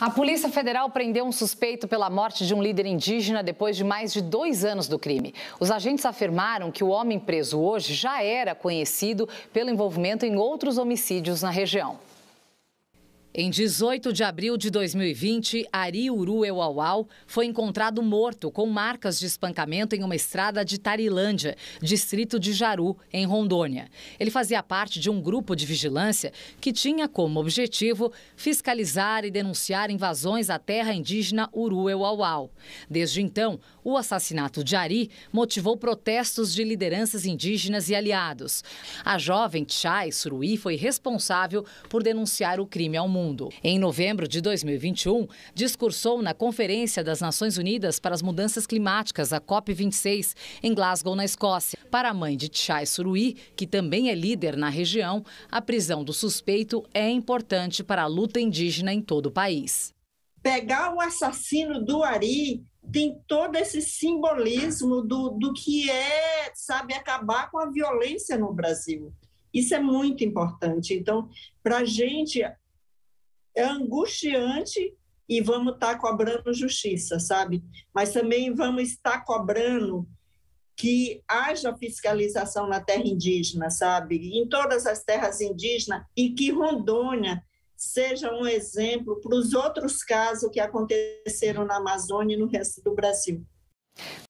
A Polícia Federal prendeu um suspeito pela morte de um líder indígena depois de mais de dois anos do crime. Os agentes afirmaram que o homem preso hoje já era conhecido pelo envolvimento em outros homicídios na região. Em 18 de abril de 2020, Ari Uru Euauau foi encontrado morto com marcas de espancamento em uma estrada de Tarilândia, distrito de Jaru, em Rondônia. Ele fazia parte de um grupo de vigilância que tinha como objetivo fiscalizar e denunciar invasões à terra indígena Uru Euauau. Desde então, o assassinato de Ari motivou protestos de lideranças indígenas e aliados. A jovem Chai Suruí foi responsável por denunciar o crime ao mundo mundo. Em novembro de 2021, discursou na Conferência das Nações Unidas para as Mudanças Climáticas, a COP26, em Glasgow, na Escócia. Para a mãe de Chai Suruí, que também é líder na região, a prisão do suspeito é importante para a luta indígena em todo o país. Pegar o assassino do Ari tem todo esse simbolismo do, do que é, sabe, acabar com a violência no Brasil. Isso é muito importante. Então, para a gente, é angustiante e vamos estar tá cobrando justiça, sabe? Mas também vamos estar cobrando que haja fiscalização na terra indígena, sabe? Em todas as terras indígenas e que Rondônia seja um exemplo para os outros casos que aconteceram na Amazônia e no resto do Brasil.